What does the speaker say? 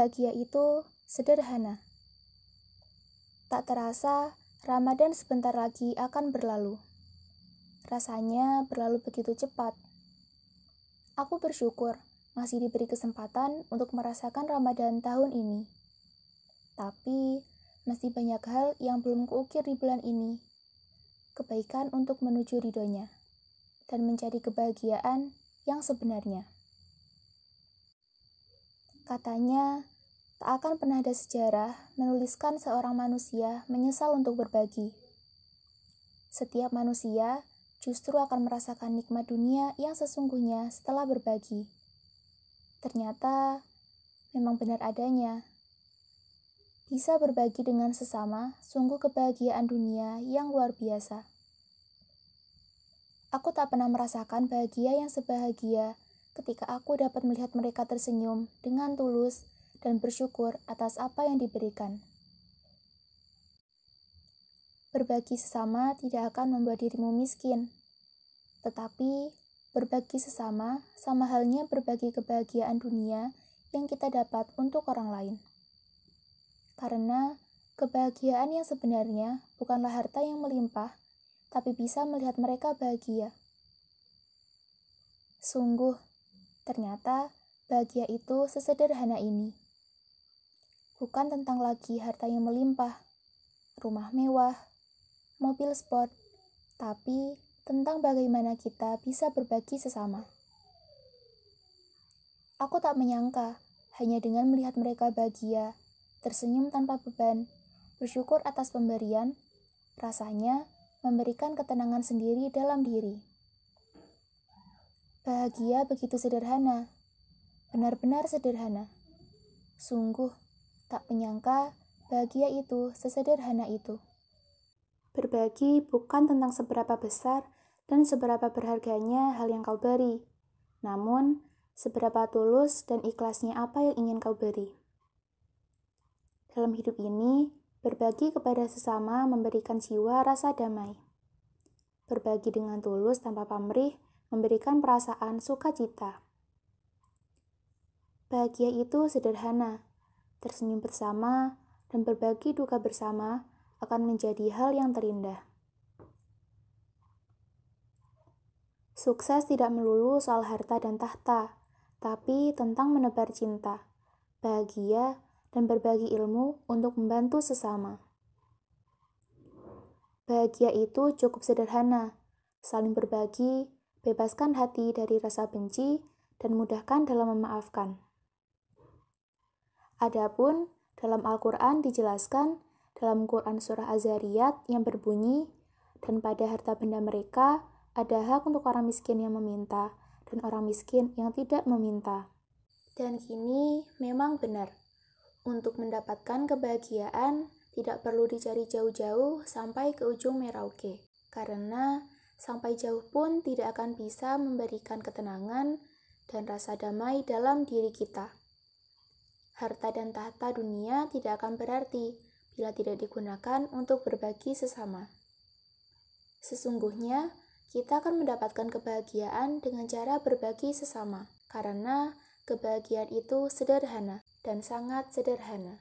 bahagia itu sederhana. Tak terasa, Ramadan sebentar lagi akan berlalu. Rasanya berlalu begitu cepat. Aku bersyukur masih diberi kesempatan untuk merasakan Ramadan tahun ini. Tapi, masih banyak hal yang belum kuukir di bulan ini. Kebaikan untuk menuju ridhonya dan mencari kebahagiaan yang sebenarnya. Katanya, tak akan pernah ada sejarah menuliskan seorang manusia menyesal untuk berbagi. Setiap manusia justru akan merasakan nikmat dunia yang sesungguhnya setelah berbagi. Ternyata memang benar adanya. Bisa berbagi dengan sesama, sungguh kebahagiaan dunia yang luar biasa. Aku tak pernah merasakan bahagia yang sebahagia ketika aku dapat melihat mereka tersenyum dengan tulus dan bersyukur atas apa yang diberikan. Berbagi sesama tidak akan membuat dirimu miskin, tetapi berbagi sesama sama halnya berbagi kebahagiaan dunia yang kita dapat untuk orang lain. Karena kebahagiaan yang sebenarnya bukanlah harta yang melimpah, tapi bisa melihat mereka bahagia. Sungguh, Ternyata bahagia itu sesederhana ini. Bukan tentang lagi harta yang melimpah, rumah mewah, mobil sport, tapi tentang bagaimana kita bisa berbagi sesama. Aku tak menyangka, hanya dengan melihat mereka bahagia, tersenyum tanpa beban, bersyukur atas pemberian, rasanya memberikan ketenangan sendiri dalam diri. Bahagia begitu sederhana, benar-benar sederhana. Sungguh, tak menyangka bahagia itu sesederhana itu. Berbagi bukan tentang seberapa besar dan seberapa berharganya hal yang kau beri, namun seberapa tulus dan ikhlasnya apa yang ingin kau beri. Dalam hidup ini, berbagi kepada sesama memberikan jiwa rasa damai. Berbagi dengan tulus tanpa pamrih memberikan perasaan sukacita. Bahagia itu sederhana, tersenyum bersama, dan berbagi duka bersama akan menjadi hal yang terindah. Sukses tidak melulu soal harta dan tahta, tapi tentang menebar cinta, bahagia, dan berbagi ilmu untuk membantu sesama. Bahagia itu cukup sederhana, saling berbagi, Bebaskan hati dari rasa benci dan mudahkan dalam memaafkan. Adapun dalam Al-Qur'an dijelaskan dalam Quran surah Az-Zariyat yang berbunyi dan pada harta benda mereka ada hak untuk orang miskin yang meminta dan orang miskin yang tidak meminta. Dan kini memang benar. Untuk mendapatkan kebahagiaan tidak perlu dicari jauh-jauh sampai ke ujung Merauke karena sampai jauh pun tidak akan bisa memberikan ketenangan dan rasa damai dalam diri kita. Harta dan tahta dunia tidak akan berarti bila tidak digunakan untuk berbagi sesama. Sesungguhnya, kita akan mendapatkan kebahagiaan dengan cara berbagi sesama, karena kebahagiaan itu sederhana dan sangat sederhana.